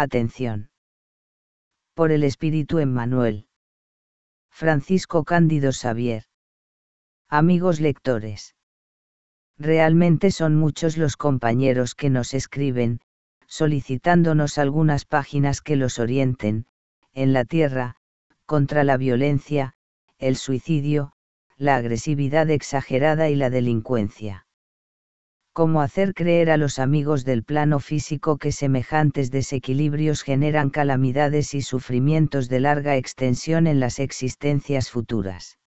Atención. Por el espíritu Emmanuel. Francisco Cándido Xavier. Amigos lectores. Realmente son muchos los compañeros que nos escriben, solicitándonos algunas páginas que los orienten, en la tierra, contra la violencia, el suicidio, la agresividad exagerada y la delincuencia cómo hacer creer a los amigos del plano físico que semejantes desequilibrios generan calamidades y sufrimientos de larga extensión en las existencias futuras.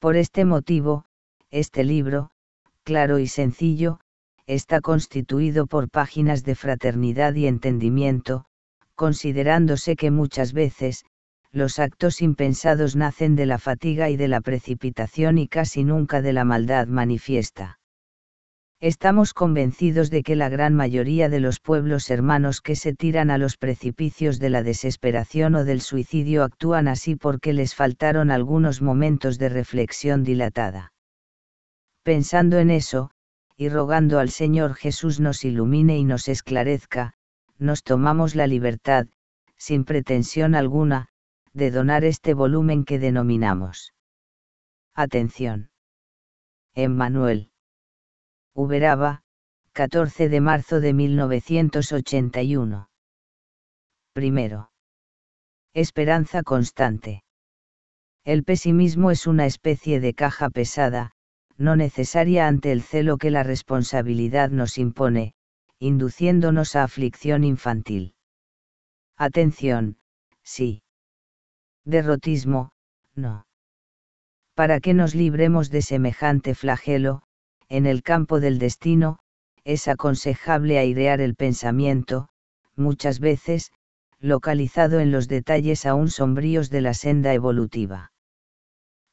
Por este motivo, este libro, claro y sencillo, está constituido por páginas de fraternidad y entendimiento, considerándose que muchas veces, los actos impensados nacen de la fatiga y de la precipitación y casi nunca de la maldad manifiesta estamos convencidos de que la gran mayoría de los pueblos hermanos que se tiran a los precipicios de la desesperación o del suicidio actúan así porque les faltaron algunos momentos de reflexión dilatada. Pensando en eso, y rogando al Señor Jesús nos ilumine y nos esclarezca, nos tomamos la libertad, sin pretensión alguna, de donar este volumen que denominamos. Atención. Emmanuel. Uberaba, 14 de marzo de 1981. Primero. Esperanza constante. El pesimismo es una especie de caja pesada, no necesaria ante el celo que la responsabilidad nos impone, induciéndonos a aflicción infantil. Atención, sí. Derrotismo, no. Para que nos libremos de semejante flagelo, en el campo del destino, es aconsejable airear el pensamiento, muchas veces, localizado en los detalles aún sombríos de la senda evolutiva.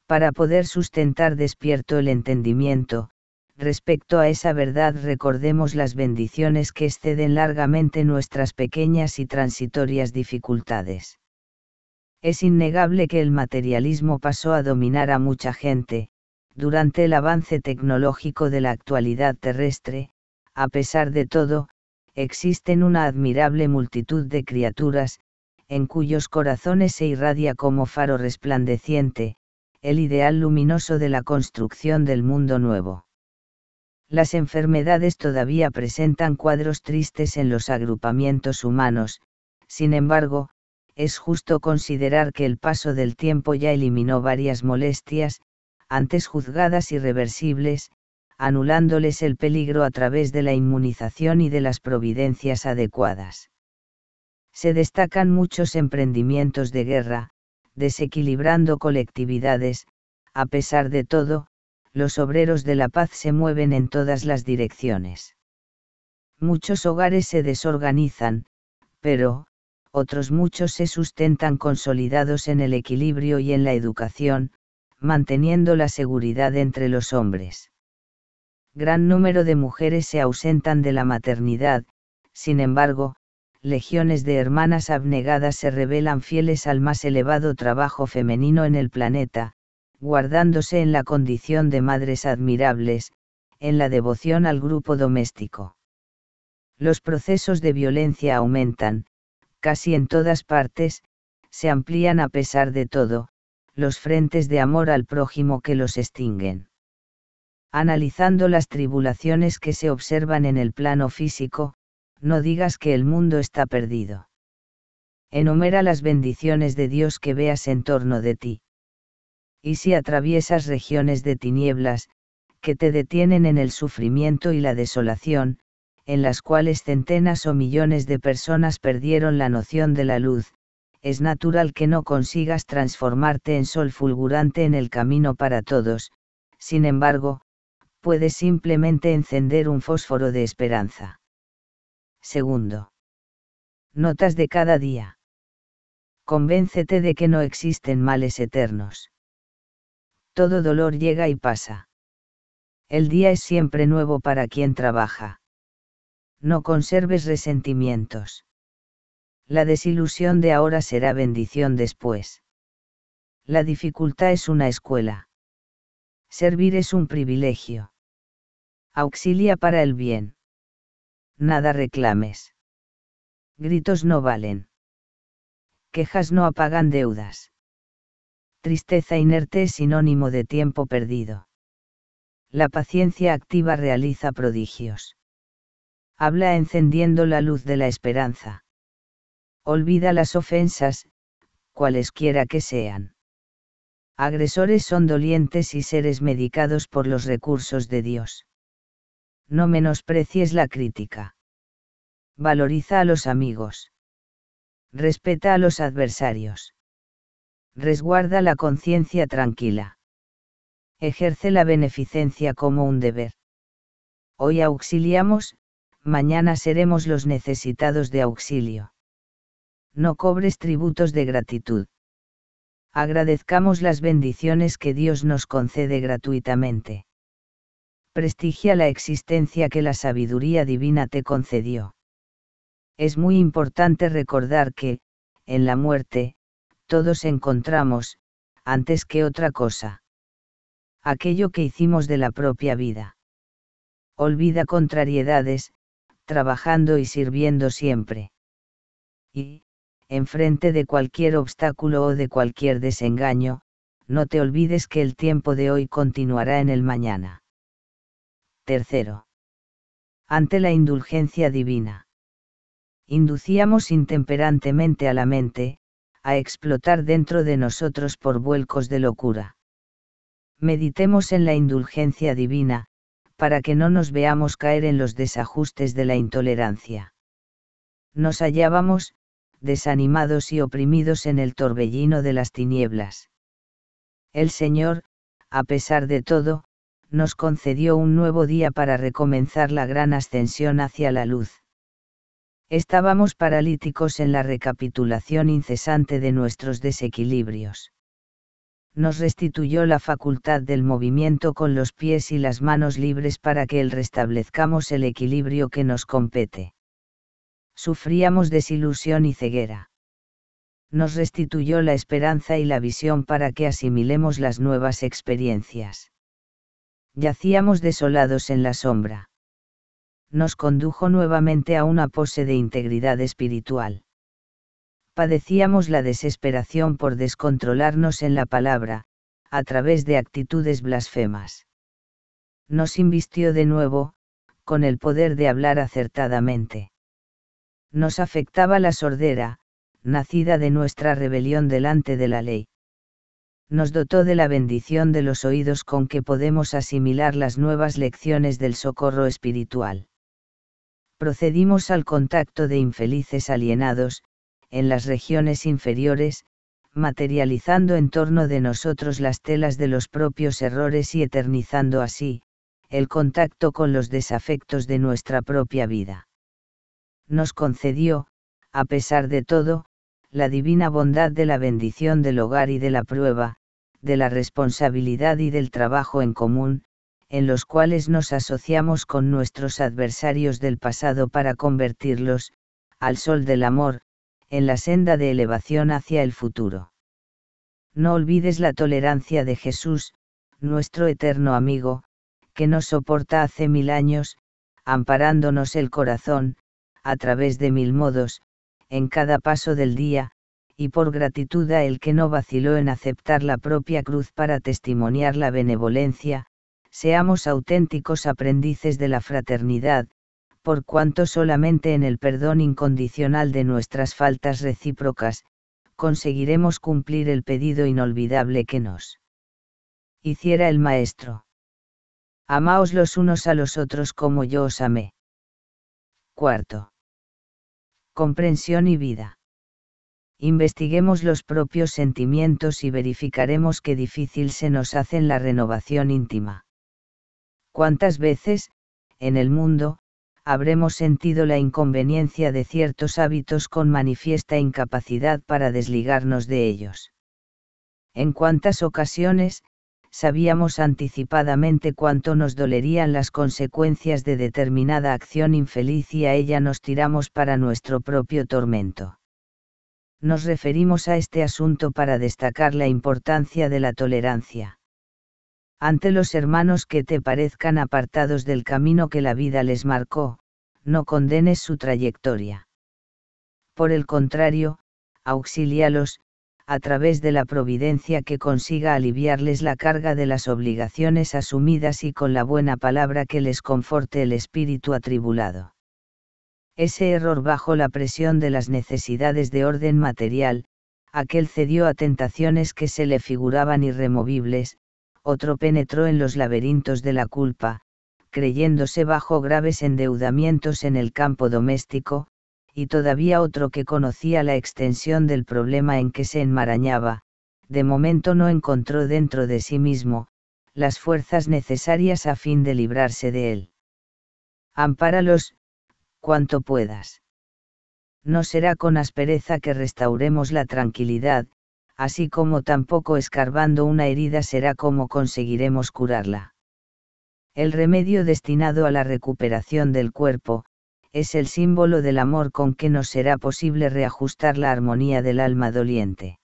Para poder sustentar despierto el entendimiento, respecto a esa verdad recordemos las bendiciones que exceden largamente nuestras pequeñas y transitorias dificultades. Es innegable que el materialismo pasó a dominar a mucha gente, durante el avance tecnológico de la actualidad terrestre, a pesar de todo, existen una admirable multitud de criaturas, en cuyos corazones se irradia como faro resplandeciente, el ideal luminoso de la construcción del mundo nuevo. Las enfermedades todavía presentan cuadros tristes en los agrupamientos humanos, sin embargo, es justo considerar que el paso del tiempo ya eliminó varias molestias, antes juzgadas irreversibles, anulándoles el peligro a través de la inmunización y de las providencias adecuadas. Se destacan muchos emprendimientos de guerra, desequilibrando colectividades, a pesar de todo, los obreros de la paz se mueven en todas las direcciones. Muchos hogares se desorganizan, pero, otros muchos se sustentan consolidados en el equilibrio y en la educación, manteniendo la seguridad entre los hombres. Gran número de mujeres se ausentan de la maternidad, sin embargo, legiones de hermanas abnegadas se revelan fieles al más elevado trabajo femenino en el planeta, guardándose en la condición de madres admirables, en la devoción al grupo doméstico. Los procesos de violencia aumentan, casi en todas partes, se amplían a pesar de todo, los frentes de amor al prójimo que los extinguen. Analizando las tribulaciones que se observan en el plano físico, no digas que el mundo está perdido. Enumera las bendiciones de Dios que veas en torno de ti. Y si atraviesas regiones de tinieblas, que te detienen en el sufrimiento y la desolación, en las cuales centenas o millones de personas perdieron la noción de la luz, es natural que no consigas transformarte en sol fulgurante en el camino para todos, sin embargo, puedes simplemente encender un fósforo de esperanza. Segundo. Notas de cada día. Convéncete de que no existen males eternos. Todo dolor llega y pasa. El día es siempre nuevo para quien trabaja. No conserves resentimientos la desilusión de ahora será bendición después. La dificultad es una escuela. Servir es un privilegio. Auxilia para el bien. Nada reclames. Gritos no valen. Quejas no apagan deudas. Tristeza inerte es sinónimo de tiempo perdido. La paciencia activa realiza prodigios. Habla encendiendo la luz de la esperanza olvida las ofensas, cualesquiera que sean. Agresores son dolientes y seres medicados por los recursos de Dios. No menosprecies la crítica. Valoriza a los amigos. Respeta a los adversarios. Resguarda la conciencia tranquila. Ejerce la beneficencia como un deber. Hoy auxiliamos, mañana seremos los necesitados de auxilio no cobres tributos de gratitud. Agradezcamos las bendiciones que Dios nos concede gratuitamente. Prestigia la existencia que la sabiduría divina te concedió. Es muy importante recordar que, en la muerte, todos encontramos, antes que otra cosa, aquello que hicimos de la propia vida. Olvida contrariedades, trabajando y sirviendo siempre. Y, enfrente de cualquier obstáculo o de cualquier desengaño, no te olvides que el tiempo de hoy continuará en el mañana. Tercero. Ante la indulgencia divina. Inducíamos intemperantemente a la mente, a explotar dentro de nosotros por vuelcos de locura. Meditemos en la indulgencia divina, para que no nos veamos caer en los desajustes de la intolerancia. Nos hallábamos, desanimados y oprimidos en el torbellino de las tinieblas. El Señor, a pesar de todo, nos concedió un nuevo día para recomenzar la gran ascensión hacia la luz. Estábamos paralíticos en la recapitulación incesante de nuestros desequilibrios. Nos restituyó la facultad del movimiento con los pies y las manos libres para que el restablezcamos el equilibrio que nos compete sufríamos desilusión y ceguera. Nos restituyó la esperanza y la visión para que asimilemos las nuevas experiencias. Yacíamos desolados en la sombra. Nos condujo nuevamente a una pose de integridad espiritual. Padecíamos la desesperación por descontrolarnos en la palabra, a través de actitudes blasfemas. Nos invistió de nuevo, con el poder de hablar acertadamente nos afectaba la sordera, nacida de nuestra rebelión delante de la ley. Nos dotó de la bendición de los oídos con que podemos asimilar las nuevas lecciones del socorro espiritual. Procedimos al contacto de infelices alienados, en las regiones inferiores, materializando en torno de nosotros las telas de los propios errores y eternizando así, el contacto con los desafectos de nuestra propia vida nos concedió, a pesar de todo, la divina bondad de la bendición del hogar y de la prueba, de la responsabilidad y del trabajo en común, en los cuales nos asociamos con nuestros adversarios del pasado para convertirlos, al sol del amor, en la senda de elevación hacia el futuro. No olvides la tolerancia de Jesús, nuestro eterno amigo, que nos soporta hace mil años, amparándonos el corazón, a través de mil modos, en cada paso del día, y por gratitud a el que no vaciló en aceptar la propia cruz para testimoniar la benevolencia, seamos auténticos aprendices de la fraternidad, por cuanto solamente en el perdón incondicional de nuestras faltas recíprocas, conseguiremos cumplir el pedido inolvidable que nos hiciera el Maestro. Amaos los unos a los otros como yo os amé. Cuarto comprensión y vida. Investiguemos los propios sentimientos y verificaremos qué difícil se nos hace en la renovación íntima. ¿Cuántas veces, en el mundo, habremos sentido la inconveniencia de ciertos hábitos con manifiesta incapacidad para desligarnos de ellos? ¿En cuántas ocasiones, sabíamos anticipadamente cuánto nos dolerían las consecuencias de determinada acción infeliz y a ella nos tiramos para nuestro propio tormento. Nos referimos a este asunto para destacar la importancia de la tolerancia. Ante los hermanos que te parezcan apartados del camino que la vida les marcó, no condenes su trayectoria. Por el contrario, auxilialos, a través de la providencia que consiga aliviarles la carga de las obligaciones asumidas y con la buena palabra que les conforte el espíritu atribulado. Ese error bajo la presión de las necesidades de orden material, aquel cedió a tentaciones que se le figuraban irremovibles, otro penetró en los laberintos de la culpa, creyéndose bajo graves endeudamientos en el campo doméstico, y todavía otro que conocía la extensión del problema en que se enmarañaba, de momento no encontró dentro de sí mismo, las fuerzas necesarias a fin de librarse de él. Ampáralos, cuanto puedas. No será con aspereza que restauremos la tranquilidad, así como tampoco escarbando una herida será como conseguiremos curarla. El remedio destinado a la recuperación del cuerpo, es el símbolo del amor con que nos será posible reajustar la armonía del alma doliente.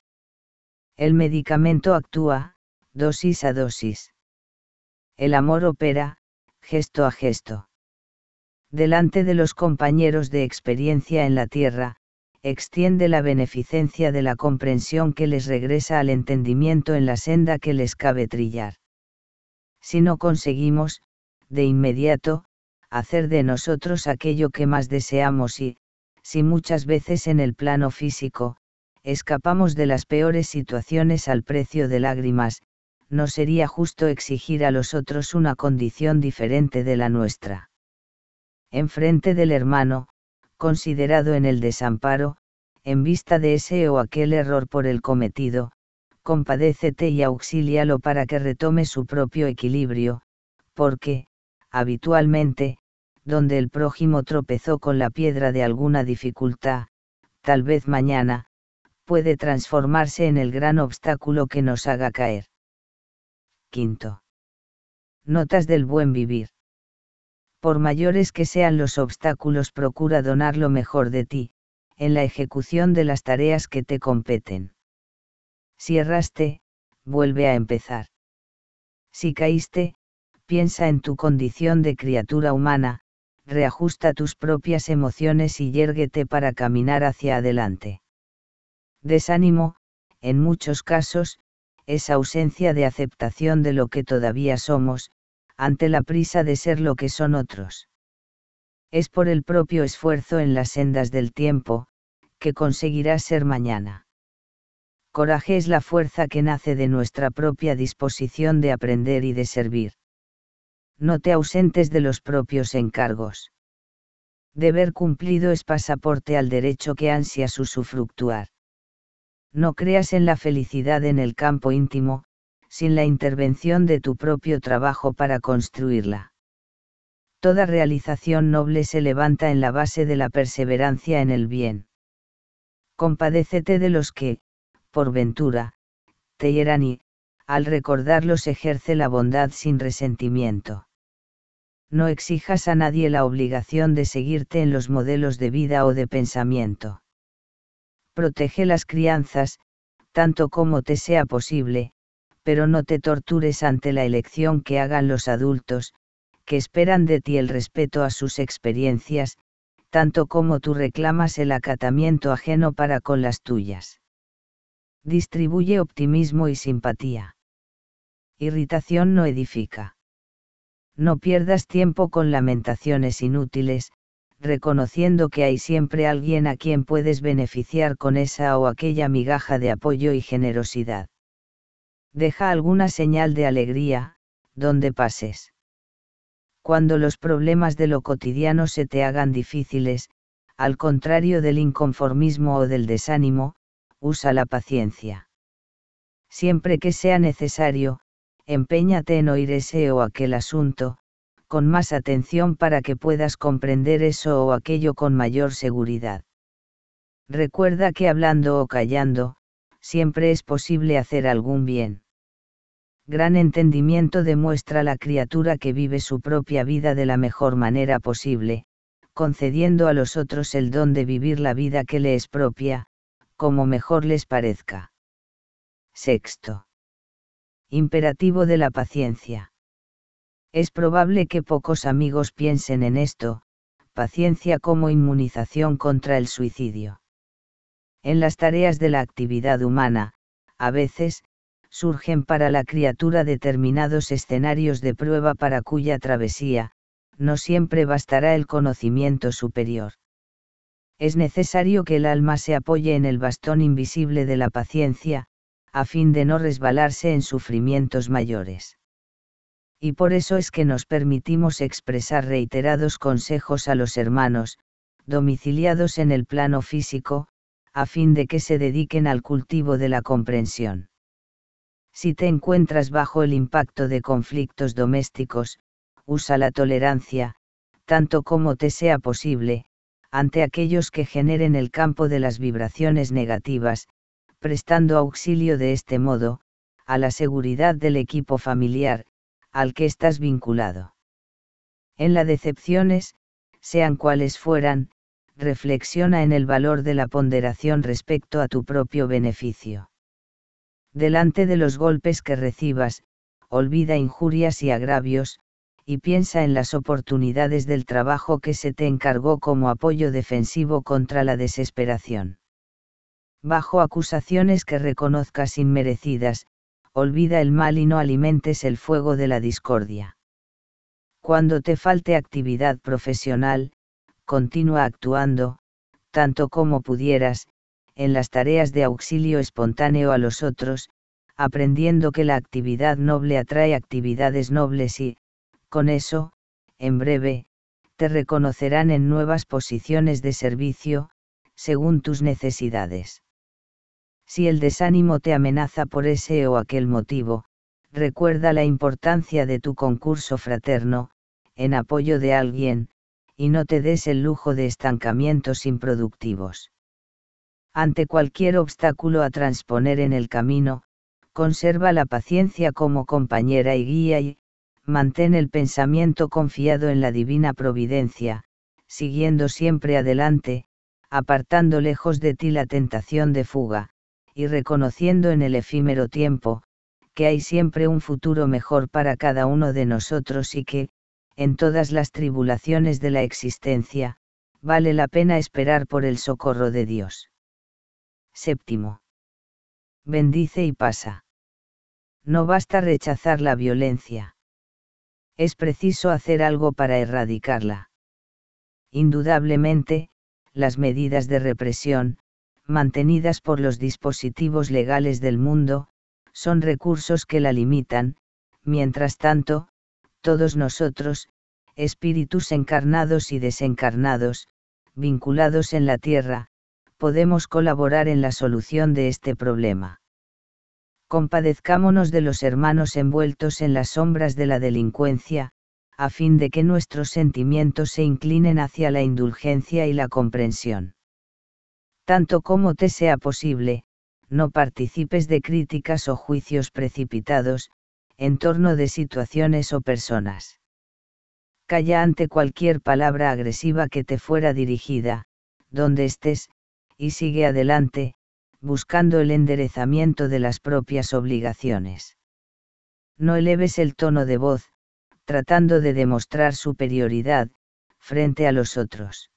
El medicamento actúa, dosis a dosis. El amor opera, gesto a gesto. Delante de los compañeros de experiencia en la tierra, extiende la beneficencia de la comprensión que les regresa al entendimiento en la senda que les cabe trillar. Si no conseguimos, de inmediato, hacer de nosotros aquello que más deseamos y, si muchas veces en el plano físico, escapamos de las peores situaciones al precio de lágrimas, no sería justo exigir a los otros una condición diferente de la nuestra. Enfrente del hermano, considerado en el desamparo, en vista de ese o aquel error por el cometido, compadécete y auxílialo para que retome su propio equilibrio, porque, habitualmente, donde el prójimo tropezó con la piedra de alguna dificultad, tal vez mañana, puede transformarse en el gran obstáculo que nos haga caer. Quinto. Notas del buen vivir. Por mayores que sean los obstáculos, procura donar lo mejor de ti, en la ejecución de las tareas que te competen. Si erraste, vuelve a empezar. Si caíste, piensa en tu condición de criatura humana, reajusta tus propias emociones y yérguete para caminar hacia adelante. Desánimo, en muchos casos, es ausencia de aceptación de lo que todavía somos, ante la prisa de ser lo que son otros. Es por el propio esfuerzo en las sendas del tiempo, que conseguirás ser mañana. Coraje es la fuerza que nace de nuestra propia disposición de aprender y de servir no te ausentes de los propios encargos. Deber cumplido es pasaporte al derecho que ansias usufructuar. No creas en la felicidad en el campo íntimo, sin la intervención de tu propio trabajo para construirla. Toda realización noble se levanta en la base de la perseverancia en el bien. Compadécete de los que, por ventura, te hieran y, al recordarlos ejerce la bondad sin resentimiento. No exijas a nadie la obligación de seguirte en los modelos de vida o de pensamiento. Protege las crianzas, tanto como te sea posible, pero no te tortures ante la elección que hagan los adultos, que esperan de ti el respeto a sus experiencias, tanto como tú reclamas el acatamiento ajeno para con las tuyas distribuye optimismo y simpatía. Irritación no edifica. No pierdas tiempo con lamentaciones inútiles, reconociendo que hay siempre alguien a quien puedes beneficiar con esa o aquella migaja de apoyo y generosidad. Deja alguna señal de alegría, donde pases. Cuando los problemas de lo cotidiano se te hagan difíciles, al contrario del inconformismo o del desánimo, usa la paciencia. Siempre que sea necesario, empeñate en oír ese o aquel asunto, con más atención para que puedas comprender eso o aquello con mayor seguridad. Recuerda que hablando o callando, siempre es posible hacer algún bien. Gran entendimiento demuestra la criatura que vive su propia vida de la mejor manera posible, concediendo a los otros el don de vivir la vida que le es propia, como mejor les parezca. Sexto. Imperativo de la paciencia. Es probable que pocos amigos piensen en esto, paciencia como inmunización contra el suicidio. En las tareas de la actividad humana, a veces, surgen para la criatura determinados escenarios de prueba para cuya travesía, no siempre bastará el conocimiento superior es necesario que el alma se apoye en el bastón invisible de la paciencia, a fin de no resbalarse en sufrimientos mayores. Y por eso es que nos permitimos expresar reiterados consejos a los hermanos, domiciliados en el plano físico, a fin de que se dediquen al cultivo de la comprensión. Si te encuentras bajo el impacto de conflictos domésticos, usa la tolerancia, tanto como te sea posible, ante aquellos que generen el campo de las vibraciones negativas, prestando auxilio de este modo, a la seguridad del equipo familiar, al que estás vinculado. En las decepciones, sean cuales fueran, reflexiona en el valor de la ponderación respecto a tu propio beneficio. Delante de los golpes que recibas, olvida injurias y agravios, y piensa en las oportunidades del trabajo que se te encargó como apoyo defensivo contra la desesperación. Bajo acusaciones que reconozcas inmerecidas, olvida el mal y no alimentes el fuego de la discordia. Cuando te falte actividad profesional, continúa actuando, tanto como pudieras, en las tareas de auxilio espontáneo a los otros, aprendiendo que la actividad noble atrae actividades nobles y, con eso, en breve, te reconocerán en nuevas posiciones de servicio, según tus necesidades. Si el desánimo te amenaza por ese o aquel motivo, recuerda la importancia de tu concurso fraterno, en apoyo de alguien, y no te des el lujo de estancamientos improductivos. Ante cualquier obstáculo a transponer en el camino, conserva la paciencia como compañera y guía y, mantén el pensamiento confiado en la divina providencia, siguiendo siempre adelante, apartando lejos de ti la tentación de fuga, y reconociendo en el efímero tiempo, que hay siempre un futuro mejor para cada uno de nosotros y que, en todas las tribulaciones de la existencia, vale la pena esperar por el socorro de Dios. Séptimo. Bendice y pasa. No basta rechazar la violencia es preciso hacer algo para erradicarla. Indudablemente, las medidas de represión, mantenidas por los dispositivos legales del mundo, son recursos que la limitan, mientras tanto, todos nosotros, espíritus encarnados y desencarnados, vinculados en la Tierra, podemos colaborar en la solución de este problema compadezcámonos de los hermanos envueltos en las sombras de la delincuencia, a fin de que nuestros sentimientos se inclinen hacia la indulgencia y la comprensión. Tanto como te sea posible, no participes de críticas o juicios precipitados, en torno de situaciones o personas. Calla ante cualquier palabra agresiva que te fuera dirigida, donde estés, y sigue adelante, buscando el enderezamiento de las propias obligaciones. No eleves el tono de voz, tratando de demostrar superioridad, frente a los otros.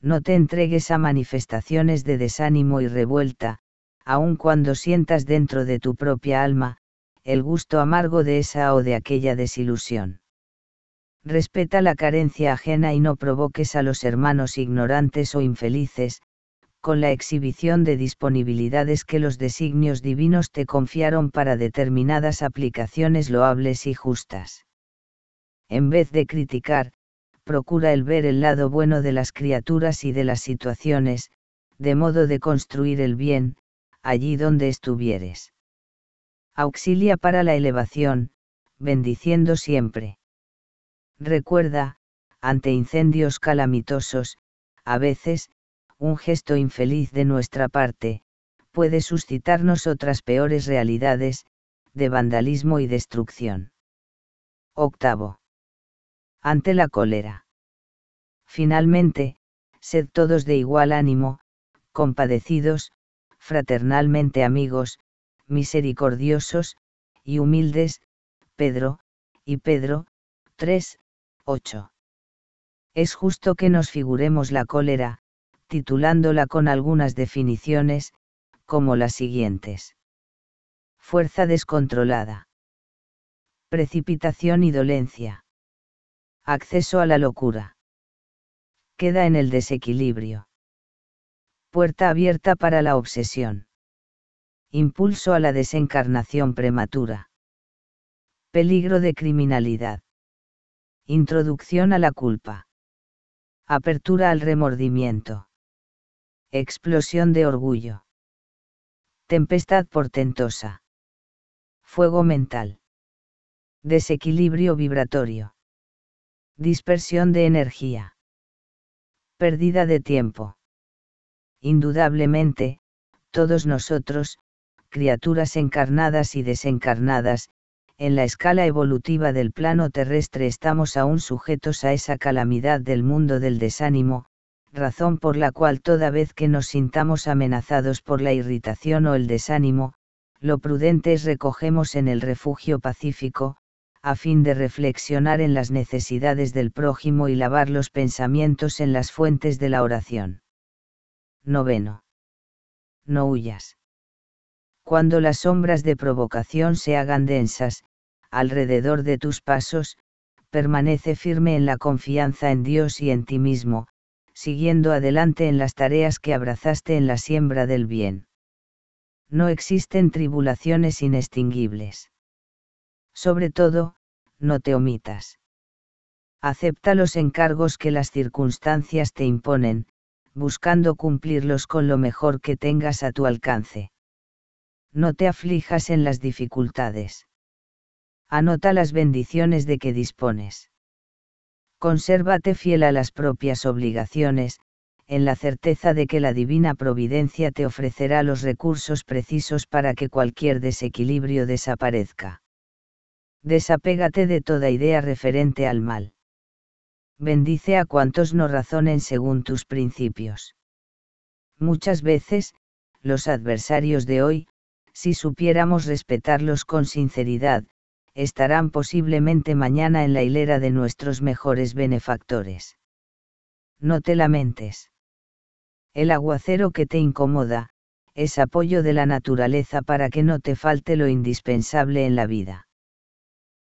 No te entregues a manifestaciones de desánimo y revuelta, aun cuando sientas dentro de tu propia alma, el gusto amargo de esa o de aquella desilusión. Respeta la carencia ajena y no provoques a los hermanos ignorantes o infelices, con la exhibición de disponibilidades que los designios divinos te confiaron para determinadas aplicaciones loables y justas. En vez de criticar, procura el ver el lado bueno de las criaturas y de las situaciones, de modo de construir el bien, allí donde estuvieres. Auxilia para la elevación, bendiciendo siempre. Recuerda, ante incendios calamitosos, a veces, un gesto infeliz de nuestra parte, puede suscitarnos otras peores realidades, de vandalismo y destrucción. Octavo. Ante la cólera. Finalmente, sed todos de igual ánimo, compadecidos, fraternalmente amigos, misericordiosos, y humildes, Pedro, y Pedro, 3, 8. Es justo que nos figuremos la cólera, titulándola con algunas definiciones, como las siguientes. Fuerza descontrolada. Precipitación y dolencia. Acceso a la locura. Queda en el desequilibrio. Puerta abierta para la obsesión. Impulso a la desencarnación prematura. Peligro de criminalidad. Introducción a la culpa. Apertura al remordimiento explosión de orgullo. Tempestad portentosa. Fuego mental. Desequilibrio vibratorio. Dispersión de energía. Pérdida de tiempo. Indudablemente, todos nosotros, criaturas encarnadas y desencarnadas, en la escala evolutiva del plano terrestre estamos aún sujetos a esa calamidad del mundo del desánimo, razón por la cual toda vez que nos sintamos amenazados por la irritación o el desánimo, lo prudente es recogemos en el refugio pacífico, a fin de reflexionar en las necesidades del prójimo y lavar los pensamientos en las fuentes de la oración. Noveno. No huyas. Cuando las sombras de provocación se hagan densas, alrededor de tus pasos, permanece firme en la confianza en Dios y en ti mismo, siguiendo adelante en las tareas que abrazaste en la siembra del bien. No existen tribulaciones inextinguibles. Sobre todo, no te omitas. Acepta los encargos que las circunstancias te imponen, buscando cumplirlos con lo mejor que tengas a tu alcance. No te aflijas en las dificultades. Anota las bendiciones de que dispones consérvate fiel a las propias obligaciones, en la certeza de que la divina providencia te ofrecerá los recursos precisos para que cualquier desequilibrio desaparezca. Desapégate de toda idea referente al mal. Bendice a cuantos no razonen según tus principios. Muchas veces, los adversarios de hoy, si supiéramos respetarlos con sinceridad, estarán posiblemente mañana en la hilera de nuestros mejores benefactores. No te lamentes. El aguacero que te incomoda, es apoyo de la naturaleza para que no te falte lo indispensable en la vida.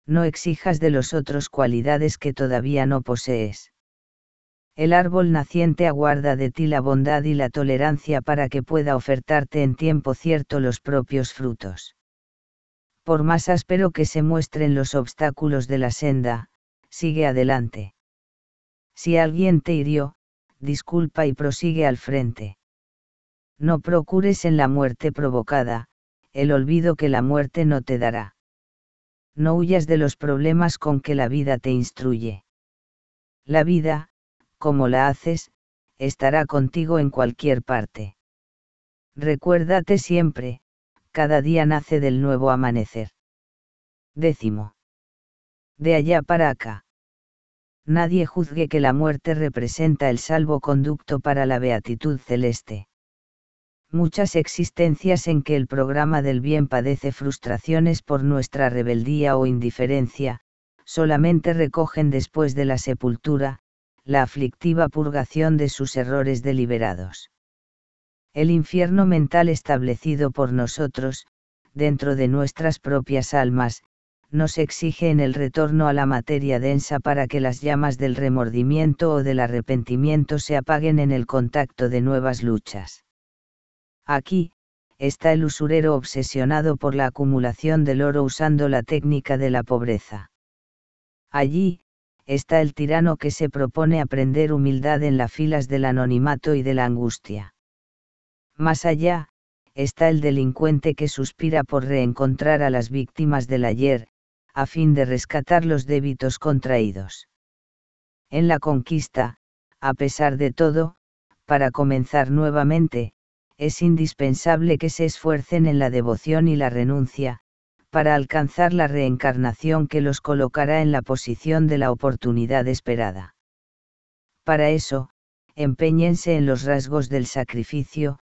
No exijas de los otros cualidades que todavía no posees. El árbol naciente aguarda de ti la bondad y la tolerancia para que pueda ofertarte en tiempo cierto los propios frutos por más áspero que se muestren los obstáculos de la senda, sigue adelante. Si alguien te hirió, disculpa y prosigue al frente. No procures en la muerte provocada, el olvido que la muerte no te dará. No huyas de los problemas con que la vida te instruye. La vida, como la haces, estará contigo en cualquier parte. Recuérdate siempre, cada día nace del nuevo amanecer. Décimo. De allá para acá. Nadie juzgue que la muerte representa el salvo conducto para la beatitud celeste. Muchas existencias en que el programa del bien padece frustraciones por nuestra rebeldía o indiferencia, solamente recogen después de la sepultura, la aflictiva purgación de sus errores deliberados el infierno mental establecido por nosotros, dentro de nuestras propias almas, nos exige en el retorno a la materia densa para que las llamas del remordimiento o del arrepentimiento se apaguen en el contacto de nuevas luchas. Aquí, está el usurero obsesionado por la acumulación del oro usando la técnica de la pobreza. Allí, está el tirano que se propone aprender humildad en las filas del anonimato y de la angustia. Más allá, está el delincuente que suspira por reencontrar a las víctimas del ayer, a fin de rescatar los débitos contraídos. En la conquista, a pesar de todo, para comenzar nuevamente, es indispensable que se esfuercen en la devoción y la renuncia, para alcanzar la reencarnación que los colocará en la posición de la oportunidad esperada. Para eso, empeñense en los rasgos del sacrificio,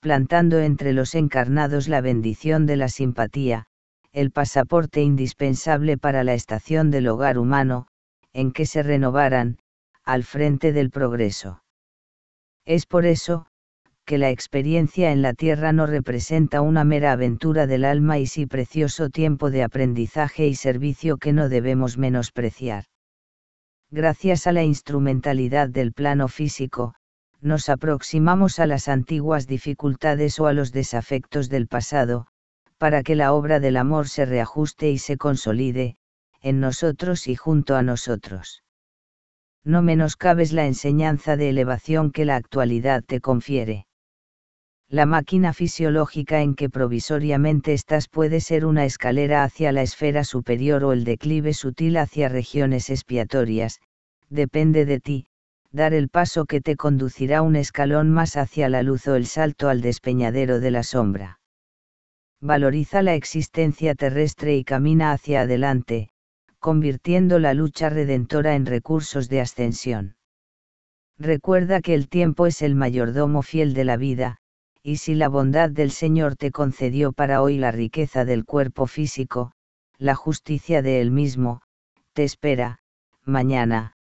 plantando entre los encarnados la bendición de la simpatía, el pasaporte indispensable para la estación del hogar humano, en que se renovaran, al frente del progreso. Es por eso, que la experiencia en la Tierra no representa una mera aventura del alma y sí precioso tiempo de aprendizaje y servicio que no debemos menospreciar. Gracias a la instrumentalidad del plano físico, nos aproximamos a las antiguas dificultades o a los desafectos del pasado, para que la obra del amor se reajuste y se consolide, en nosotros y junto a nosotros. No menoscabes la enseñanza de elevación que la actualidad te confiere. La máquina fisiológica en que provisoriamente estás puede ser una escalera hacia la esfera superior o el declive sutil hacia regiones expiatorias, depende de ti, dar el paso que te conducirá un escalón más hacia la luz o el salto al despeñadero de la sombra. Valoriza la existencia terrestre y camina hacia adelante, convirtiendo la lucha redentora en recursos de ascensión. Recuerda que el tiempo es el mayordomo fiel de la vida, y si la bondad del Señor te concedió para hoy la riqueza del cuerpo físico, la justicia de Él mismo, te espera, mañana,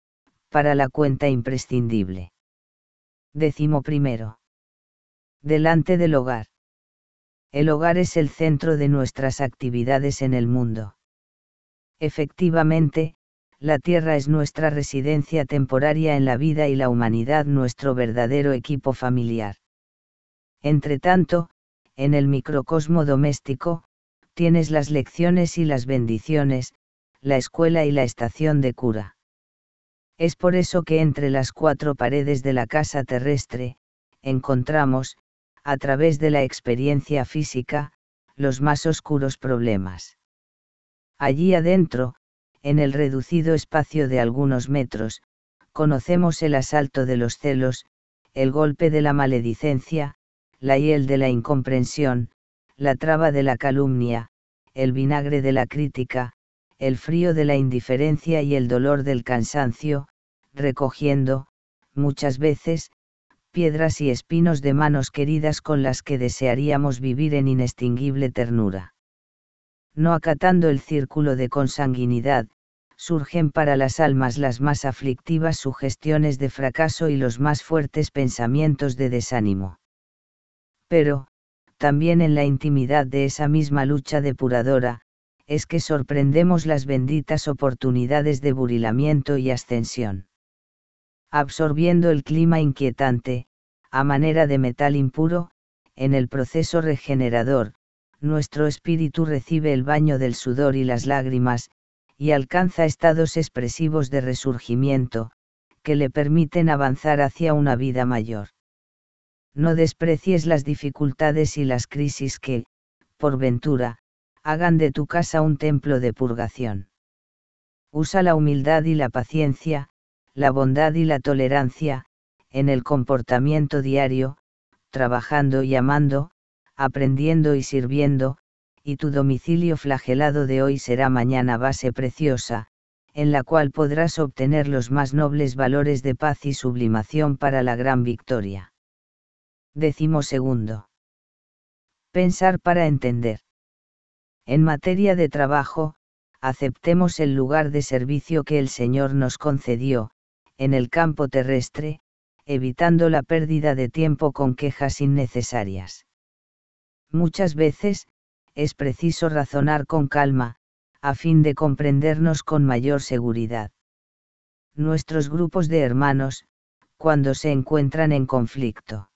para la cuenta imprescindible. Décimo primero. Delante del hogar. El hogar es el centro de nuestras actividades en el mundo. Efectivamente, la Tierra es nuestra residencia temporaria en la vida y la humanidad nuestro verdadero equipo familiar. Entretanto, en el microcosmo doméstico, tienes las lecciones y las bendiciones, la escuela y la estación de cura. Es por eso que entre las cuatro paredes de la casa terrestre, encontramos, a través de la experiencia física, los más oscuros problemas. Allí adentro, en el reducido espacio de algunos metros, conocemos el asalto de los celos, el golpe de la maledicencia, la hiel de la incomprensión, la traba de la calumnia, el vinagre de la crítica, el frío de la indiferencia y el dolor del cansancio, recogiendo, muchas veces, piedras y espinos de manos queridas con las que desearíamos vivir en inextinguible ternura. No acatando el círculo de consanguinidad, surgen para las almas las más aflictivas sugestiones de fracaso y los más fuertes pensamientos de desánimo. Pero, también en la intimidad de esa misma lucha depuradora, es que sorprendemos las benditas oportunidades de burilamiento y ascensión. Absorbiendo el clima inquietante, a manera de metal impuro, en el proceso regenerador, nuestro espíritu recibe el baño del sudor y las lágrimas, y alcanza estados expresivos de resurgimiento, que le permiten avanzar hacia una vida mayor. No desprecies las dificultades y las crisis que, por ventura, hagan de tu casa un templo de purgación. Usa la humildad y la paciencia, la bondad y la tolerancia, en el comportamiento diario, trabajando y amando, aprendiendo y sirviendo, y tu domicilio flagelado de hoy será mañana base preciosa, en la cual podrás obtener los más nobles valores de paz y sublimación para la gran victoria. Décimo segundo. Pensar para entender. En materia de trabajo, aceptemos el lugar de servicio que el Señor nos concedió, en el campo terrestre, evitando la pérdida de tiempo con quejas innecesarias. Muchas veces, es preciso razonar con calma, a fin de comprendernos con mayor seguridad. Nuestros grupos de hermanos, cuando se encuentran en conflicto.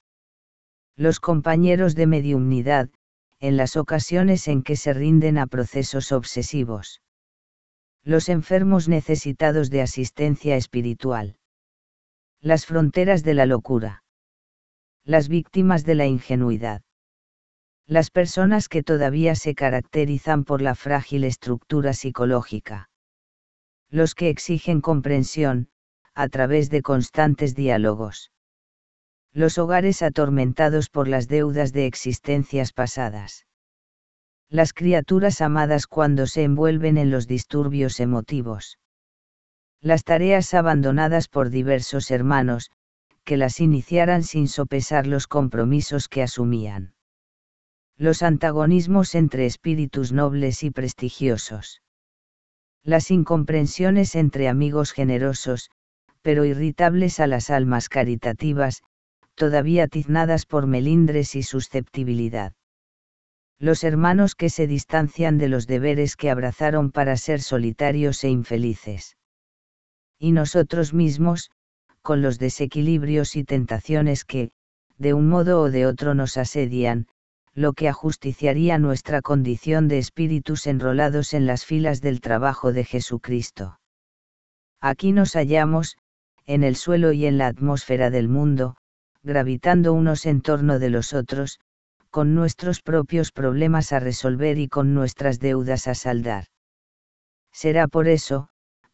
Los compañeros de mediumnidad, en las ocasiones en que se rinden a procesos obsesivos. Los enfermos necesitados de asistencia espiritual. Las fronteras de la locura. Las víctimas de la ingenuidad. Las personas que todavía se caracterizan por la frágil estructura psicológica. Los que exigen comprensión, a través de constantes diálogos los hogares atormentados por las deudas de existencias pasadas. Las criaturas amadas cuando se envuelven en los disturbios emotivos. Las tareas abandonadas por diversos hermanos, que las iniciaran sin sopesar los compromisos que asumían. Los antagonismos entre espíritus nobles y prestigiosos. Las incomprensiones entre amigos generosos, pero irritables a las almas caritativas, todavía tiznadas por melindres y susceptibilidad. Los hermanos que se distancian de los deberes que abrazaron para ser solitarios e infelices. Y nosotros mismos, con los desequilibrios y tentaciones que, de un modo o de otro nos asedian, lo que ajusticiaría nuestra condición de espíritus enrolados en las filas del trabajo de Jesucristo. Aquí nos hallamos, en el suelo y en la atmósfera del mundo, gravitando unos en torno de los otros, con nuestros propios problemas a resolver y con nuestras deudas a saldar. Será por eso,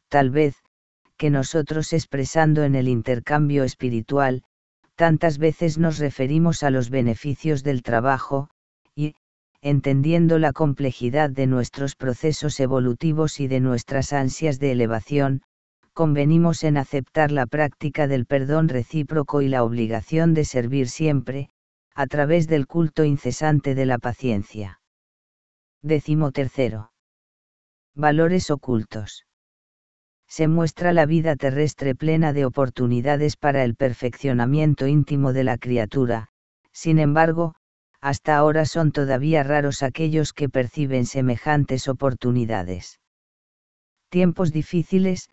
tal vez, que nosotros expresando en el intercambio espiritual, tantas veces nos referimos a los beneficios del trabajo, y, entendiendo la complejidad de nuestros procesos evolutivos y de nuestras ansias de elevación, convenimos en aceptar la práctica del perdón recíproco y la obligación de servir siempre, a través del culto incesante de la paciencia. Décimo tercero. Valores ocultos. Se muestra la vida terrestre plena de oportunidades para el perfeccionamiento íntimo de la criatura, sin embargo, hasta ahora son todavía raros aquellos que perciben semejantes oportunidades. Tiempos difíciles,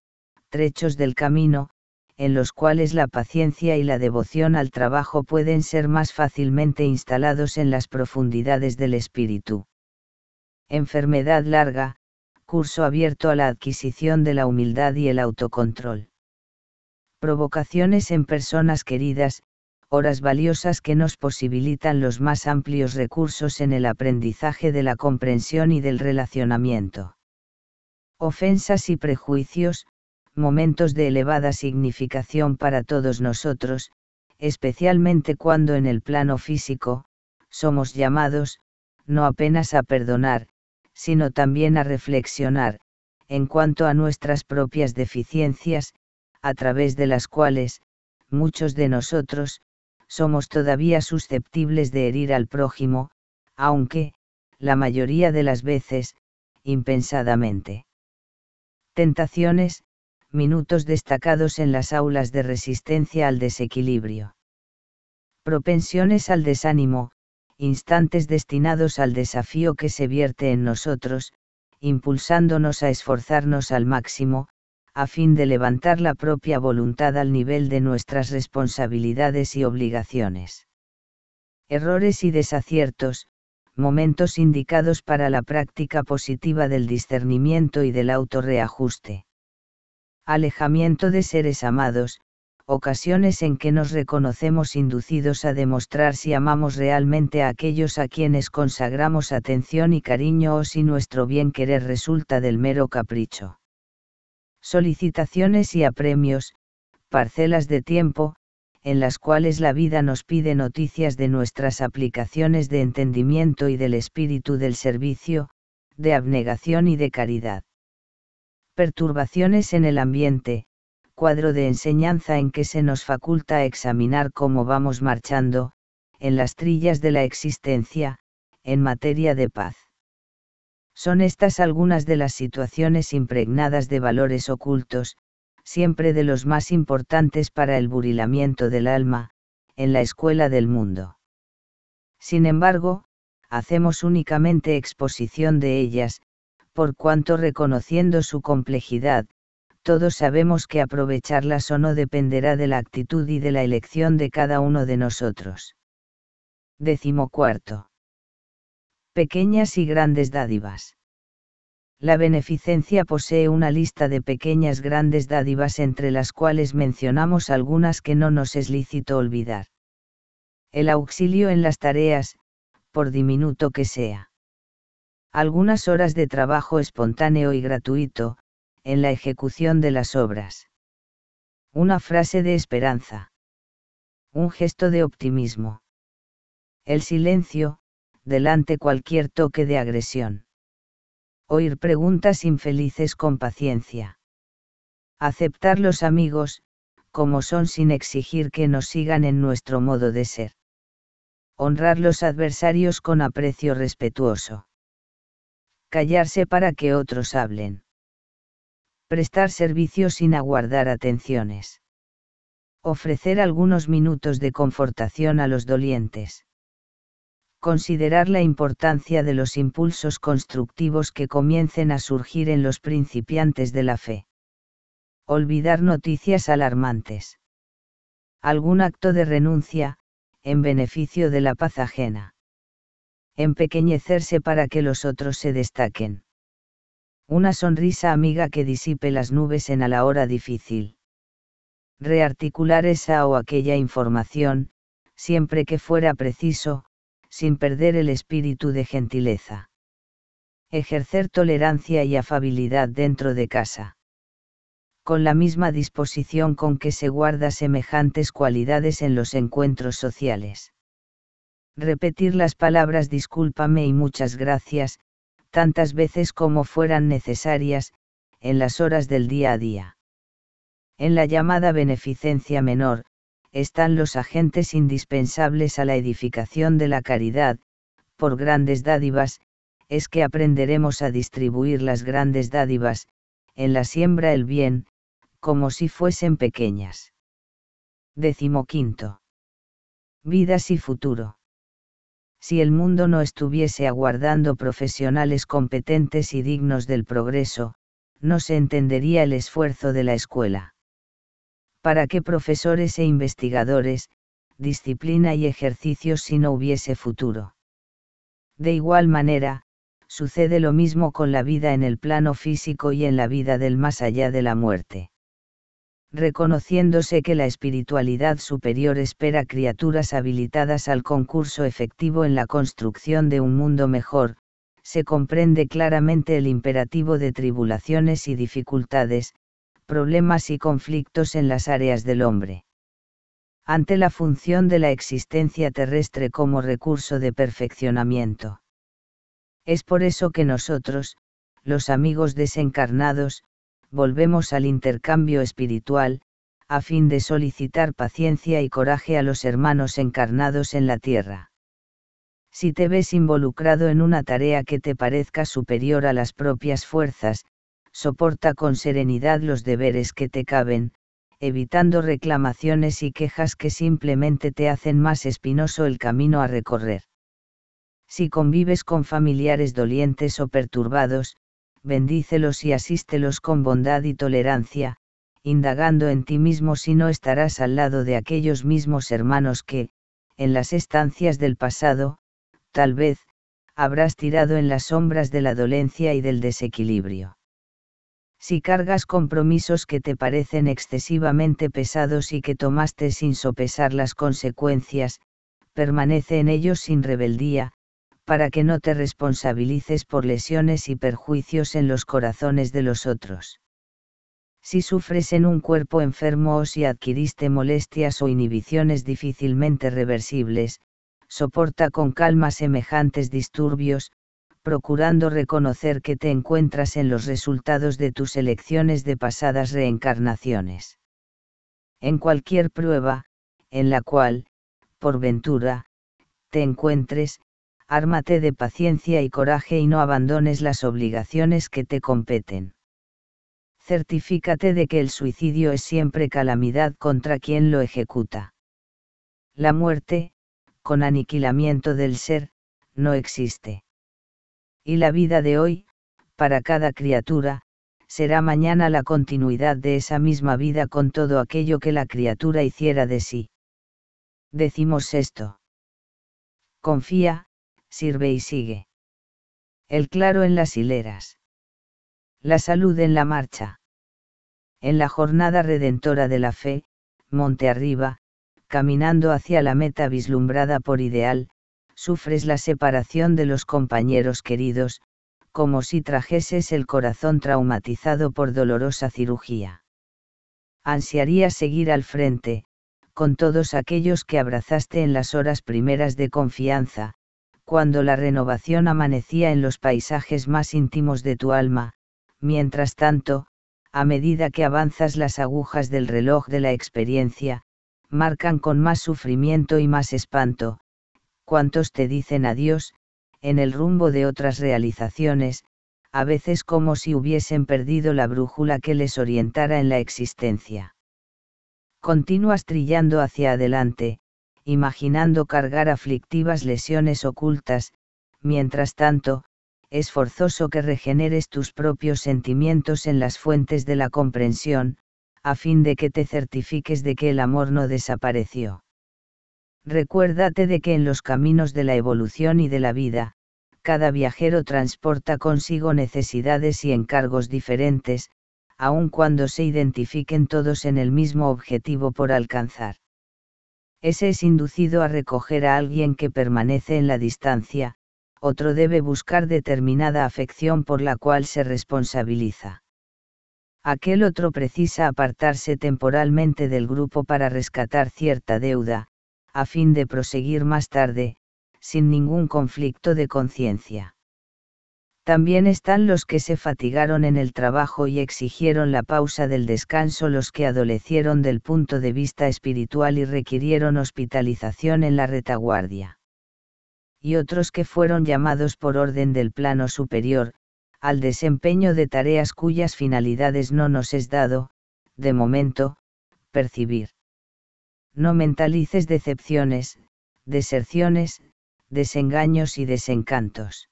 trechos del camino, en los cuales la paciencia y la devoción al trabajo pueden ser más fácilmente instalados en las profundidades del espíritu. Enfermedad larga, curso abierto a la adquisición de la humildad y el autocontrol. Provocaciones en personas queridas, horas valiosas que nos posibilitan los más amplios recursos en el aprendizaje de la comprensión y del relacionamiento. Ofensas y prejuicios, momentos de elevada significación para todos nosotros, especialmente cuando en el plano físico, somos llamados, no apenas a perdonar, sino también a reflexionar, en cuanto a nuestras propias deficiencias, a través de las cuales, muchos de nosotros, somos todavía susceptibles de herir al prójimo, aunque, la mayoría de las veces, impensadamente. Tentaciones, minutos destacados en las aulas de resistencia al desequilibrio. Propensiones al desánimo, instantes destinados al desafío que se vierte en nosotros, impulsándonos a esforzarnos al máximo, a fin de levantar la propia voluntad al nivel de nuestras responsabilidades y obligaciones. Errores y desaciertos, momentos indicados para la práctica positiva del discernimiento y del autorreajuste alejamiento de seres amados, ocasiones en que nos reconocemos inducidos a demostrar si amamos realmente a aquellos a quienes consagramos atención y cariño o si nuestro bien querer resulta del mero capricho. Solicitaciones y apremios, parcelas de tiempo, en las cuales la vida nos pide noticias de nuestras aplicaciones de entendimiento y del espíritu del servicio, de abnegación y de caridad. Perturbaciones en el ambiente, cuadro de enseñanza en que se nos faculta examinar cómo vamos marchando, en las trillas de la existencia, en materia de paz. Son estas algunas de las situaciones impregnadas de valores ocultos, siempre de los más importantes para el burilamiento del alma, en la escuela del mundo. Sin embargo, hacemos únicamente exposición de ellas, por cuanto reconociendo su complejidad, todos sabemos que aprovecharlas o no dependerá de la actitud y de la elección de cada uno de nosotros. Décimo cuarto. Pequeñas y grandes dádivas. La beneficencia posee una lista de pequeñas grandes dádivas entre las cuales mencionamos algunas que no nos es lícito olvidar. El auxilio en las tareas, por diminuto que sea algunas horas de trabajo espontáneo y gratuito, en la ejecución de las obras. Una frase de esperanza. Un gesto de optimismo. El silencio, delante cualquier toque de agresión. Oír preguntas infelices con paciencia. Aceptar los amigos, como son sin exigir que nos sigan en nuestro modo de ser. Honrar los adversarios con aprecio respetuoso callarse para que otros hablen. Prestar servicio sin aguardar atenciones. Ofrecer algunos minutos de confortación a los dolientes. Considerar la importancia de los impulsos constructivos que comiencen a surgir en los principiantes de la fe. Olvidar noticias alarmantes. Algún acto de renuncia, en beneficio de la paz ajena empequeñecerse para que los otros se destaquen. Una sonrisa amiga que disipe las nubes en a la hora difícil. Rearticular esa o aquella información, siempre que fuera preciso, sin perder el espíritu de gentileza. Ejercer tolerancia y afabilidad dentro de casa. Con la misma disposición con que se guarda semejantes cualidades en los encuentros sociales repetir las palabras discúlpame y muchas gracias, tantas veces como fueran necesarias, en las horas del día a día. En la llamada beneficencia menor, están los agentes indispensables a la edificación de la caridad, por grandes dádivas, es que aprenderemos a distribuir las grandes dádivas, en la siembra el bien, como si fuesen pequeñas. Decimoquinto. Vidas y futuro si el mundo no estuviese aguardando profesionales competentes y dignos del progreso, no se entendería el esfuerzo de la escuela. ¿Para qué profesores e investigadores, disciplina y ejercicios si no hubiese futuro? De igual manera, sucede lo mismo con la vida en el plano físico y en la vida del más allá de la muerte reconociéndose que la espiritualidad superior espera criaturas habilitadas al concurso efectivo en la construcción de un mundo mejor, se comprende claramente el imperativo de tribulaciones y dificultades, problemas y conflictos en las áreas del hombre. Ante la función de la existencia terrestre como recurso de perfeccionamiento. Es por eso que nosotros, los amigos desencarnados, volvemos al intercambio espiritual, a fin de solicitar paciencia y coraje a los hermanos encarnados en la tierra. Si te ves involucrado en una tarea que te parezca superior a las propias fuerzas, soporta con serenidad los deberes que te caben, evitando reclamaciones y quejas que simplemente te hacen más espinoso el camino a recorrer. Si convives con familiares dolientes o perturbados, bendícelos y asístelos con bondad y tolerancia, indagando en ti mismo si no estarás al lado de aquellos mismos hermanos que, en las estancias del pasado, tal vez, habrás tirado en las sombras de la dolencia y del desequilibrio. Si cargas compromisos que te parecen excesivamente pesados y que tomaste sin sopesar las consecuencias, permanece en ellos sin rebeldía, para que no te responsabilices por lesiones y perjuicios en los corazones de los otros. Si sufres en un cuerpo enfermo o si adquiriste molestias o inhibiciones difícilmente reversibles, soporta con calma semejantes disturbios, procurando reconocer que te encuentras en los resultados de tus elecciones de pasadas reencarnaciones. En cualquier prueba, en la cual, por ventura, te encuentres, ármate de paciencia y coraje y no abandones las obligaciones que te competen. Certifícate de que el suicidio es siempre calamidad contra quien lo ejecuta. La muerte, con aniquilamiento del ser, no existe. Y la vida de hoy, para cada criatura, será mañana la continuidad de esa misma vida con todo aquello que la criatura hiciera de sí. Decimos esto. Confía, sirve y sigue. El claro en las hileras. La salud en la marcha. En la jornada redentora de la fe, monte arriba, caminando hacia la meta vislumbrada por ideal, sufres la separación de los compañeros queridos, como si trajeses el corazón traumatizado por dolorosa cirugía. Ansiarías seguir al frente, con todos aquellos que abrazaste en las horas primeras de confianza, cuando la renovación amanecía en los paisajes más íntimos de tu alma, mientras tanto, a medida que avanzas las agujas del reloj de la experiencia, marcan con más sufrimiento y más espanto, cuantos te dicen adiós, en el rumbo de otras realizaciones, a veces como si hubiesen perdido la brújula que les orientara en la existencia. Continúas trillando hacia adelante, imaginando cargar aflictivas lesiones ocultas, mientras tanto, es forzoso que regeneres tus propios sentimientos en las fuentes de la comprensión, a fin de que te certifiques de que el amor no desapareció. Recuérdate de que en los caminos de la evolución y de la vida, cada viajero transporta consigo necesidades y encargos diferentes, aun cuando se identifiquen todos en el mismo objetivo por alcanzar ese es inducido a recoger a alguien que permanece en la distancia, otro debe buscar determinada afección por la cual se responsabiliza. Aquel otro precisa apartarse temporalmente del grupo para rescatar cierta deuda, a fin de proseguir más tarde, sin ningún conflicto de conciencia. También están los que se fatigaron en el trabajo y exigieron la pausa del descanso, los que adolecieron del punto de vista espiritual y requirieron hospitalización en la retaguardia. Y otros que fueron llamados por orden del plano superior, al desempeño de tareas cuyas finalidades no nos es dado, de momento, percibir. No mentalices decepciones, deserciones, desengaños y desencantos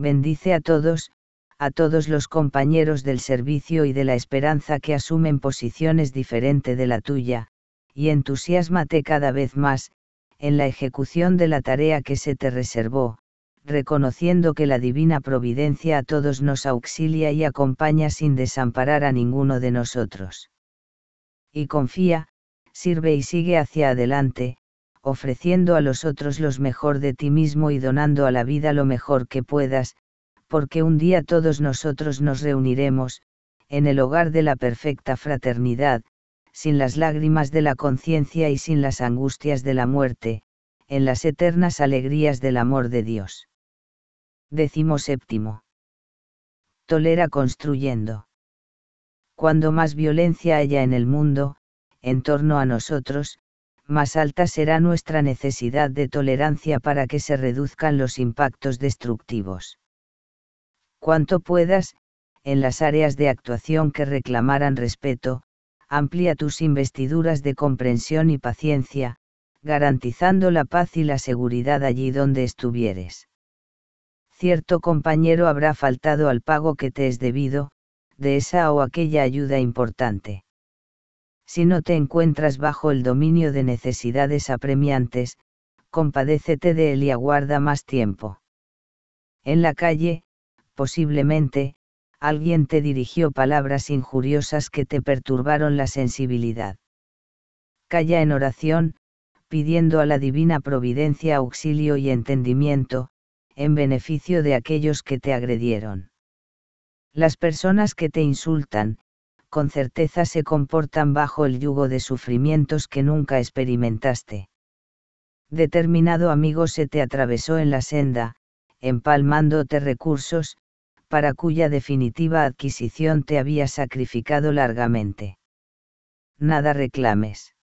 bendice a todos, a todos los compañeros del servicio y de la esperanza que asumen posiciones diferentes de la tuya, y entusiasmate cada vez más, en la ejecución de la tarea que se te reservó, reconociendo que la divina providencia a todos nos auxilia y acompaña sin desamparar a ninguno de nosotros. Y confía, sirve y sigue hacia adelante, ofreciendo a los otros los mejor de ti mismo y donando a la vida lo mejor que puedas, porque un día todos nosotros nos reuniremos, en el hogar de la perfecta fraternidad, sin las lágrimas de la conciencia y sin las angustias de la muerte, en las eternas alegrías del amor de Dios. Décimo séptimo. Tolera construyendo. Cuando más violencia haya en el mundo, en torno a nosotros, más alta será nuestra necesidad de tolerancia para que se reduzcan los impactos destructivos. Cuanto puedas, en las áreas de actuación que reclamaran respeto, amplía tus investiduras de comprensión y paciencia, garantizando la paz y la seguridad allí donde estuvieres. Cierto compañero habrá faltado al pago que te es debido, de esa o aquella ayuda importante. Si no te encuentras bajo el dominio de necesidades apremiantes, compadécete de él y aguarda más tiempo. En la calle, posiblemente, alguien te dirigió palabras injuriosas que te perturbaron la sensibilidad. Calla en oración, pidiendo a la divina providencia auxilio y entendimiento, en beneficio de aquellos que te agredieron. Las personas que te insultan, con certeza se comportan bajo el yugo de sufrimientos que nunca experimentaste. Determinado amigo se te atravesó en la senda, empalmándote recursos, para cuya definitiva adquisición te había sacrificado largamente. Nada reclames.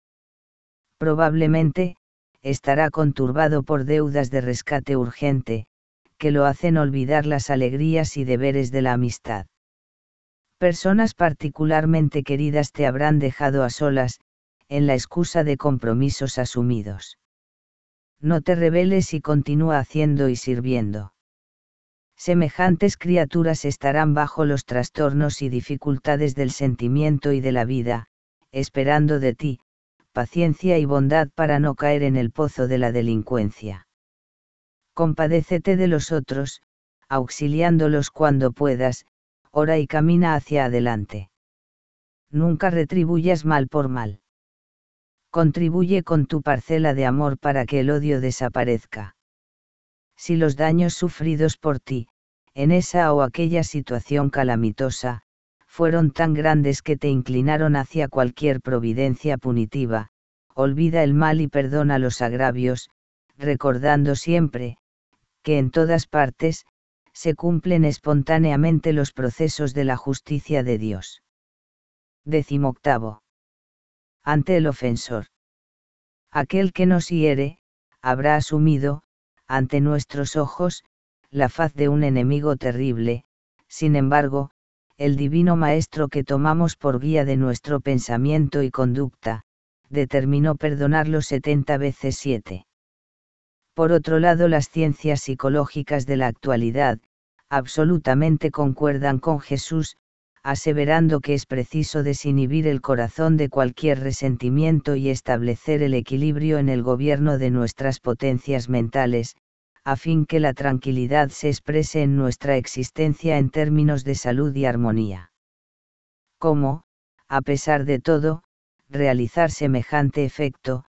Probablemente, estará conturbado por deudas de rescate urgente, que lo hacen olvidar las alegrías y deberes de la amistad personas particularmente queridas te habrán dejado a solas, en la excusa de compromisos asumidos. No te rebeles y continúa haciendo y sirviendo. Semejantes criaturas estarán bajo los trastornos y dificultades del sentimiento y de la vida, esperando de ti, paciencia y bondad para no caer en el pozo de la delincuencia. Compadécete de los otros, auxiliándolos cuando puedas, ora y camina hacia adelante. Nunca retribuyas mal por mal. Contribuye con tu parcela de amor para que el odio desaparezca. Si los daños sufridos por ti, en esa o aquella situación calamitosa, fueron tan grandes que te inclinaron hacia cualquier providencia punitiva, olvida el mal y perdona los agravios, recordando siempre, que en todas partes, se cumplen espontáneamente los procesos de la justicia de Dios. 18. Ante el ofensor. Aquel que nos hiere, habrá asumido, ante nuestros ojos, la faz de un enemigo terrible, sin embargo, el divino Maestro que tomamos por guía de nuestro pensamiento y conducta, determinó perdonarlo setenta veces siete. Por otro lado, las ciencias psicológicas de la actualidad, absolutamente concuerdan con Jesús, aseverando que es preciso desinhibir el corazón de cualquier resentimiento y establecer el equilibrio en el gobierno de nuestras potencias mentales, a fin que la tranquilidad se exprese en nuestra existencia en términos de salud y armonía. ¿Cómo, a pesar de todo, realizar semejante efecto,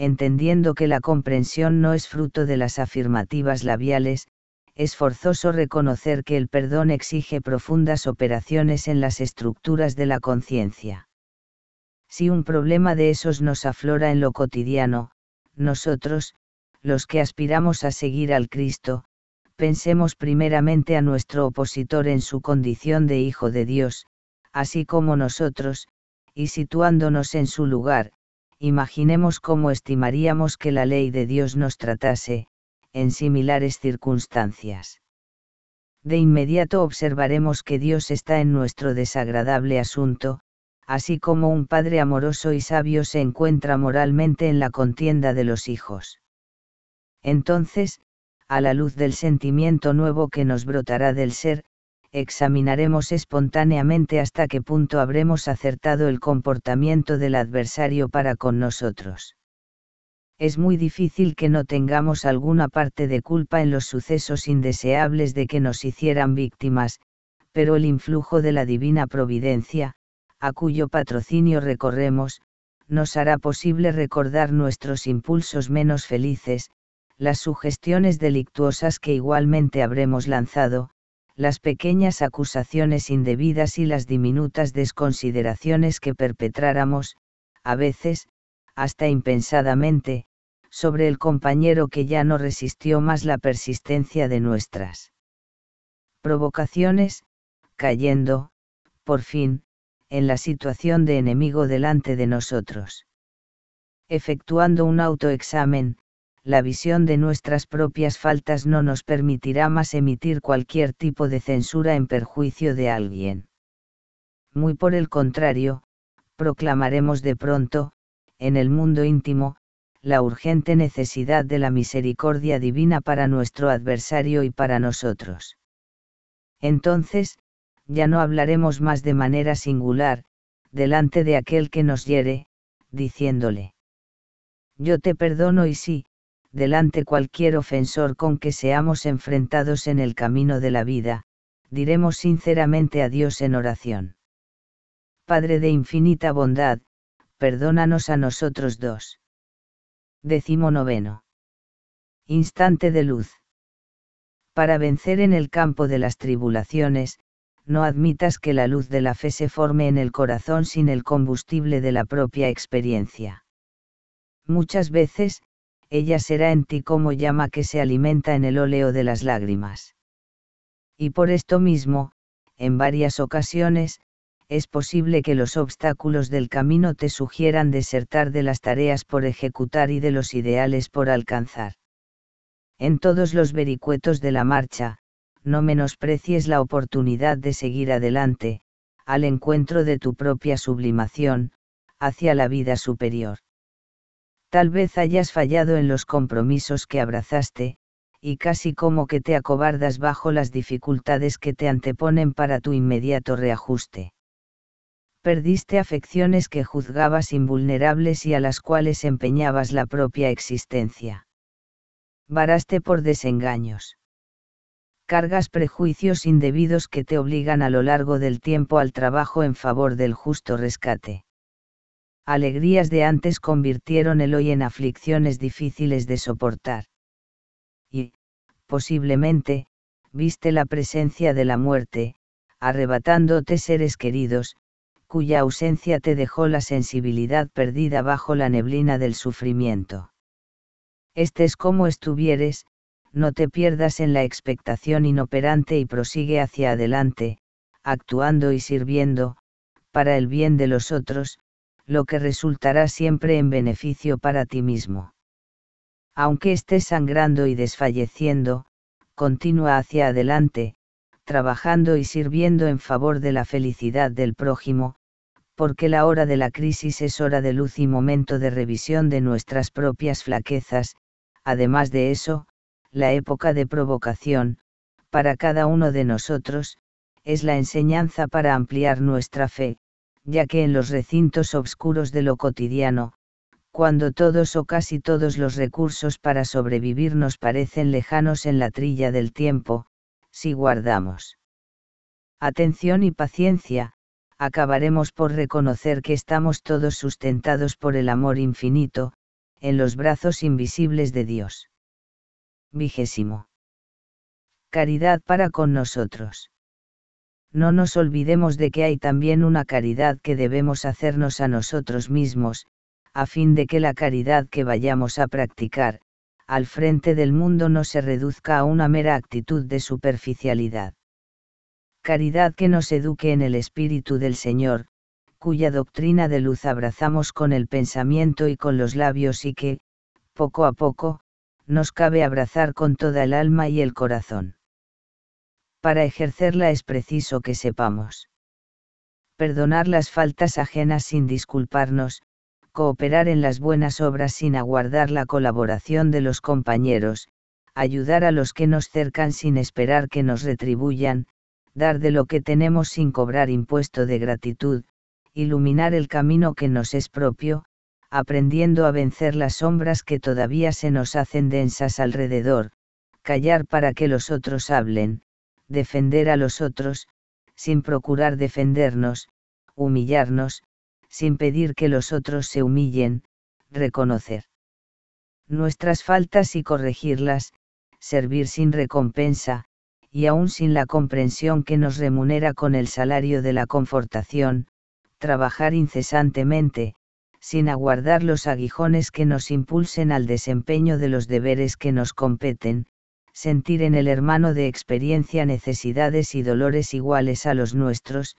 entendiendo que la comprensión no es fruto de las afirmativas labiales, es forzoso reconocer que el perdón exige profundas operaciones en las estructuras de la conciencia. Si un problema de esos nos aflora en lo cotidiano, nosotros, los que aspiramos a seguir al Cristo, pensemos primeramente a nuestro opositor en su condición de Hijo de Dios, así como nosotros, y situándonos en su lugar, imaginemos cómo estimaríamos que la ley de Dios nos tratase, en similares circunstancias. De inmediato observaremos que Dios está en nuestro desagradable asunto, así como un padre amoroso y sabio se encuentra moralmente en la contienda de los hijos. Entonces, a la luz del sentimiento nuevo que nos brotará del ser, examinaremos espontáneamente hasta qué punto habremos acertado el comportamiento del adversario para con nosotros. Es muy difícil que no tengamos alguna parte de culpa en los sucesos indeseables de que nos hicieran víctimas, pero el influjo de la divina providencia, a cuyo patrocinio recorremos, nos hará posible recordar nuestros impulsos menos felices, las sugestiones delictuosas que igualmente habremos lanzado, las pequeñas acusaciones indebidas y las diminutas desconsideraciones que perpetráramos, a veces, hasta impensadamente, sobre el compañero que ya no resistió más la persistencia de nuestras provocaciones, cayendo, por fin, en la situación de enemigo delante de nosotros. Efectuando un autoexamen, la visión de nuestras propias faltas no nos permitirá más emitir cualquier tipo de censura en perjuicio de alguien. Muy por el contrario, proclamaremos de pronto, en el mundo íntimo, la urgente necesidad de la misericordia divina para nuestro adversario y para nosotros. Entonces, ya no hablaremos más de manera singular, delante de aquel que nos hiere, diciéndole, Yo te perdono y sí, delante cualquier ofensor con que seamos enfrentados en el camino de la vida, diremos sinceramente a Dios en oración. Padre de infinita bondad, perdónanos a nosotros dos. Decimo noveno. Instante de luz. Para vencer en el campo de las tribulaciones, no admitas que la luz de la fe se forme en el corazón sin el combustible de la propia experiencia. Muchas veces, ella será en ti como llama que se alimenta en el óleo de las lágrimas. Y por esto mismo, en varias ocasiones, es posible que los obstáculos del camino te sugieran desertar de las tareas por ejecutar y de los ideales por alcanzar. En todos los vericuetos de la marcha, no menosprecies la oportunidad de seguir adelante, al encuentro de tu propia sublimación, hacia la vida superior. Tal vez hayas fallado en los compromisos que abrazaste, y casi como que te acobardas bajo las dificultades que te anteponen para tu inmediato reajuste. Perdiste afecciones que juzgabas invulnerables y a las cuales empeñabas la propia existencia. Varaste por desengaños. Cargas prejuicios indebidos que te obligan a lo largo del tiempo al trabajo en favor del justo rescate alegrías de antes convirtieron el hoy en aflicciones difíciles de soportar. Y, posiblemente, viste la presencia de la muerte, arrebatándote seres queridos, cuya ausencia te dejó la sensibilidad perdida bajo la neblina del sufrimiento. es como estuvieres, no te pierdas en la expectación inoperante y prosigue hacia adelante, actuando y sirviendo, para el bien de los otros, lo que resultará siempre en beneficio para ti mismo. Aunque estés sangrando y desfalleciendo, continúa hacia adelante, trabajando y sirviendo en favor de la felicidad del prójimo, porque la hora de la crisis es hora de luz y momento de revisión de nuestras propias flaquezas, además de eso, la época de provocación, para cada uno de nosotros, es la enseñanza para ampliar nuestra fe, ya que en los recintos oscuros de lo cotidiano, cuando todos o casi todos los recursos para sobrevivir nos parecen lejanos en la trilla del tiempo, si guardamos atención y paciencia, acabaremos por reconocer que estamos todos sustentados por el amor infinito, en los brazos invisibles de Dios. Vigésimo. Caridad para con nosotros no nos olvidemos de que hay también una caridad que debemos hacernos a nosotros mismos, a fin de que la caridad que vayamos a practicar, al frente del mundo no se reduzca a una mera actitud de superficialidad. Caridad que nos eduque en el Espíritu del Señor, cuya doctrina de luz abrazamos con el pensamiento y con los labios y que, poco a poco, nos cabe abrazar con toda el alma y el corazón para ejercerla es preciso que sepamos. Perdonar las faltas ajenas sin disculparnos, cooperar en las buenas obras sin aguardar la colaboración de los compañeros, ayudar a los que nos cercan sin esperar que nos retribuyan, dar de lo que tenemos sin cobrar impuesto de gratitud, iluminar el camino que nos es propio, aprendiendo a vencer las sombras que todavía se nos hacen densas alrededor, callar para que los otros hablen, defender a los otros, sin procurar defendernos, humillarnos, sin pedir que los otros se humillen, reconocer nuestras faltas y corregirlas, servir sin recompensa, y aún sin la comprensión que nos remunera con el salario de la confortación, trabajar incesantemente, sin aguardar los aguijones que nos impulsen al desempeño de los deberes que nos competen, sentir en el hermano de experiencia necesidades y dolores iguales a los nuestros,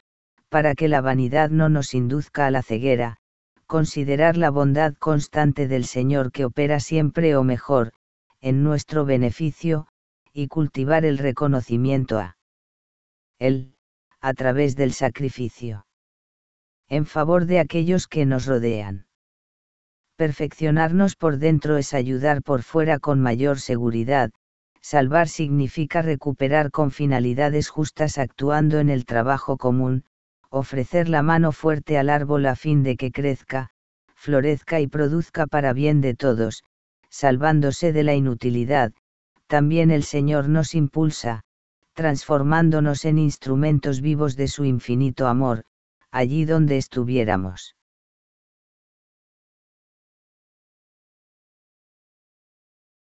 para que la vanidad no nos induzca a la ceguera, considerar la bondad constante del Señor que opera siempre o mejor, en nuestro beneficio, y cultivar el reconocimiento a Él, a través del sacrificio. En favor de aquellos que nos rodean. Perfeccionarnos por dentro es ayudar por fuera con mayor seguridad, Salvar significa recuperar con finalidades justas actuando en el trabajo común, ofrecer la mano fuerte al árbol a fin de que crezca, florezca y produzca para bien de todos, salvándose de la inutilidad. También el Señor nos impulsa, transformándonos en instrumentos vivos de su infinito amor, allí donde estuviéramos.